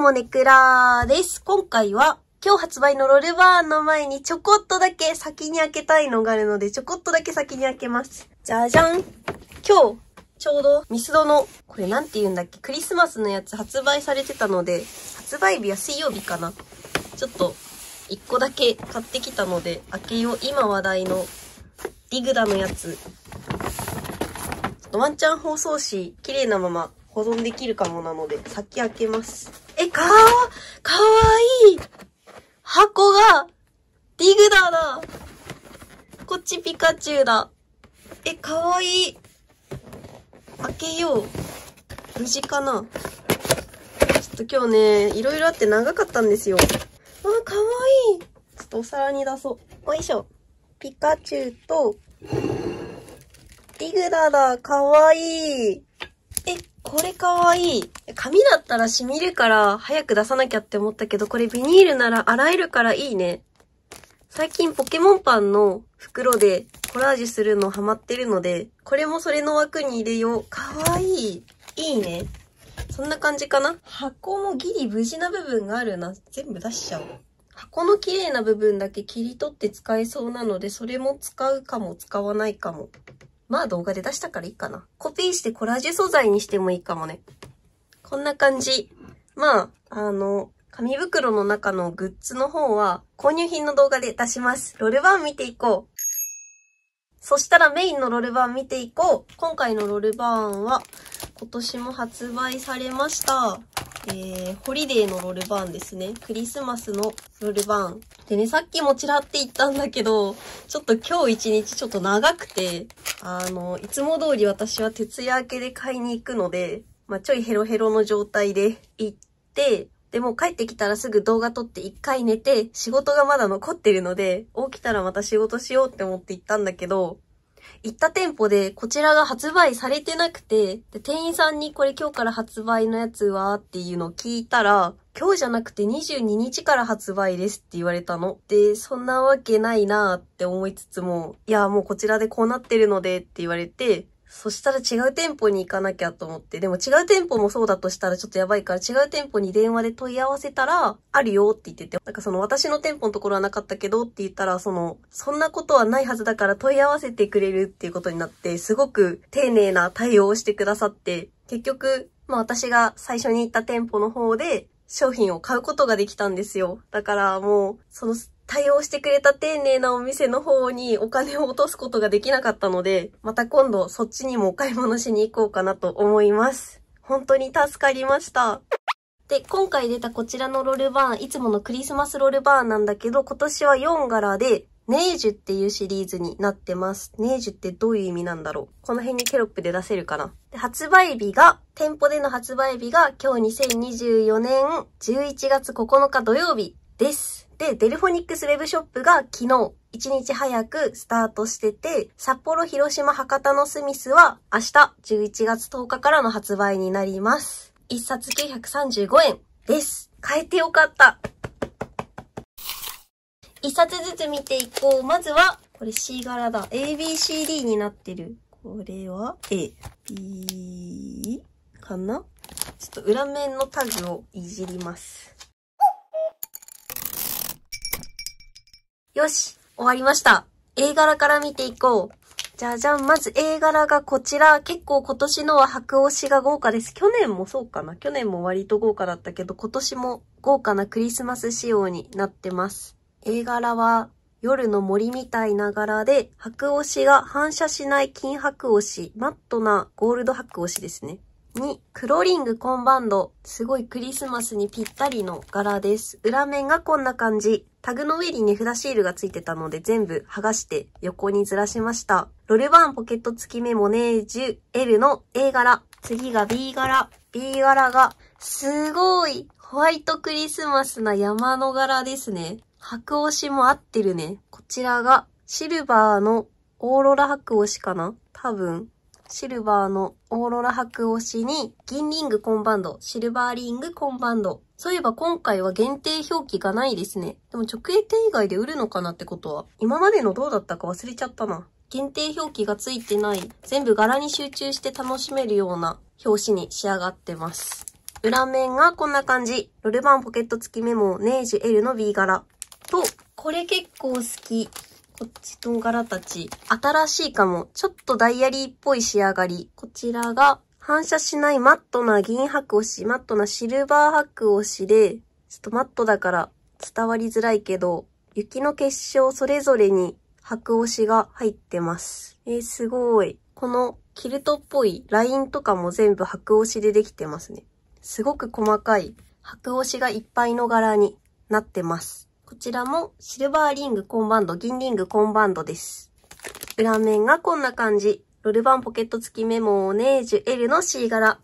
もねラーです。今回は今日発売のロルバーンの前にちょこっとだけ先に開けたいのがあるので、ちょこっとだけ先に開けます。じゃじゃん今日、ちょうどミスドの、これなんて言うんだっけ、クリスマスのやつ発売されてたので、発売日は水曜日かな。ちょっと、1個だけ買ってきたので、開けよう。今話題の、ディグダのやつ。ちょっとワンチャン包装紙、綺麗なまま保存できるかもなので、先開けます。え、かわ、かわいい箱が、ディグダーだこっちピカチュウだ。え、かわいい。開けよう。無事かなちょっと今日ね、いろいろあって長かったんですよ。あ、かわいい。ちょっとお皿に出そう。おいしょ。ピカチュウと、ディグダーだ。かわいい。これかわいい。紙だったら染みるから早く出さなきゃって思ったけど、これビニールなら洗えるからいいね。最近ポケモンパンの袋でコラージュするのハマってるので、これもそれの枠に入れよう。かわいい。いいね。そんな感じかな。箱もギリ無事な部分があるな。全部出しちゃおう。箱の綺麗な部分だけ切り取って使えそうなので、それも使うかも使わないかも。まあ動画で出したからいいかな。コピーしてコラージュ素材にしてもいいかもね。こんな感じ。まあ、あの、紙袋の中のグッズの方は購入品の動画で出します。ロールバーン見ていこう。そしたらメインのロールバーン見ていこう。今回のロールバーンは今年も発売されました。えー、ホリデーのロルバーンですね。クリスマスのロルバーン。でね、さっきもちらって言ったんだけど、ちょっと今日一日ちょっと長くて、あの、いつも通り私は徹夜明けで買いに行くので、まあ、ちょいヘロヘロの状態で行って、でも帰ってきたらすぐ動画撮って一回寝て、仕事がまだ残ってるので、起きたらまた仕事しようって思って行ったんだけど、行った店舗でこちらが発売されてなくて、で店員さんにこれ今日から発売のやつはっていうのを聞いたら、今日じゃなくて22日から発売ですって言われたの。で、そんなわけないなーって思いつつも、いや、もうこちらでこうなってるのでって言われて、そしたら違う店舗に行かなきゃと思って、でも違う店舗もそうだとしたらちょっとやばいから違う店舗に電話で問い合わせたら、あるよって言ってて、なんかその私の店舗のところはなかったけどって言ったら、その、そんなことはないはずだから問い合わせてくれるっていうことになって、すごく丁寧な対応をしてくださって、結局、まあ私が最初に行った店舗の方で商品を買うことができたんですよ。だからもう、その対応してくれた丁寧なお店の方にお金を落とすことができなかったので、また今度そっちにもお買い物しに行こうかなと思います。本当に助かりました。で、今回出たこちらのロールバーン、いつものクリスマスロールバーンなんだけど、今年は4柄で、ネージュっていうシリーズになってます。ネージュってどういう意味なんだろうこの辺にケロップで出せるかなで発売日が、店舗での発売日が今日2024年11月9日土曜日です。で、デルフォニックスウェブショップが昨日1日早くスタートしてて、札幌、広島、博多のスミスは明日11月10日からの発売になります。1冊935円です。買えてよかった。1冊ずつ見ていこう。まずは、これ C 柄だ。ABCD になってる。これは A、B かなちょっと裏面のタグをいじります。よし、終わりました。A 柄から見ていこう。じゃじゃん、まず A 柄がこちら。結構今年のは白押しが豪華です。去年もそうかな。去年も割と豪華だったけど、今年も豪華なクリスマス仕様になってます。A 柄は夜の森みたいな柄で、白押しが反射しない金白押し、マットなゴールド白押しですね。に、黒リングコンバンド。すごいクリスマスにぴったりの柄です。裏面がこんな感じ。タグの上に値札シールがついてたので全部剥がして横にずらしました。ロルバーンポケット付きメモネージュ L の A 柄。次が B 柄。B 柄が、すごいホワイトクリスマスな山の柄ですね。白押しも合ってるね。こちらがシルバーのオーロラ白押しかな多分。シルバーのオーロラ白押しに、銀リングコンバンド、シルバーリングコンバンド。そういえば今回は限定表記がないですね。でも直営店以外で売るのかなってことは、今までのどうだったか忘れちゃったな。限定表記がついてない、全部柄に集中して楽しめるような表紙に仕上がってます。裏面がこんな感じ。ロルバンポケット付きメモ、ネージュ L の B 柄。と、これ結構好き。こっちと柄たち、新しいかも。ちょっとダイアリーっぽい仕上がり。こちらが、反射しないマットな銀白押し、マットなシルバー白押しで、ちょっとマットだから伝わりづらいけど、雪の結晶それぞれに白押しが入ってます。えー、すごい。このキルトっぽいラインとかも全部白押しでできてますね。すごく細かい白押しがいっぱいの柄になってます。こちらもシルバーリングコンバンド、銀リングコンバンドです。裏面がこんな感じ。ロルバンポケット付きメモネージュ L の C 柄。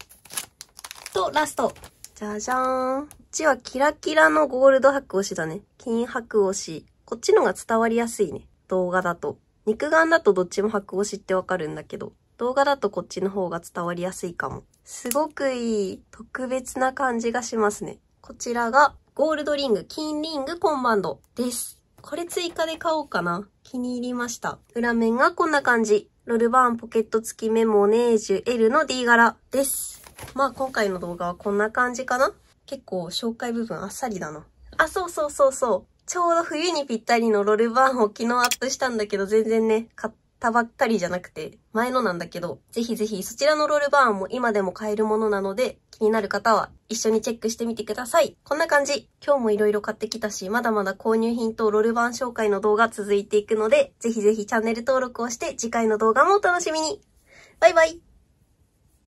と、ラスト。じゃじゃーん。こっちはキラキラのゴールド白押しだね。金白押し。こっちのが伝わりやすいね。動画だと。肉眼だとどっちも白押しってわかるんだけど、動画だとこっちの方が伝わりやすいかも。すごくいい、特別な感じがしますね。こちらがゴールドリング、金リング、コンバンドです。これ追加で買おうかな。気に入りました。裏面がこんな感じ。ロルバーンポケット付きメモネージュ L の D 柄です。まあ今回の動画はこんな感じかな。結構紹介部分あっさりだな。あ、そうそうそうそう。ちょうど冬にぴったりのロルバーンを昨日アップしたんだけど全然ね、買ってたばっかりじゃなくて、前のなんだけど、ぜひぜひそちらのロールバーンも今でも買えるものなので、気になる方は一緒にチェックしてみてください。こんな感じ。今日もいろいろ買ってきたし、まだまだ購入品とロールバーン紹介の動画続いていくので、ぜひぜひチャンネル登録をして次回の動画もお楽しみに。バイバイ。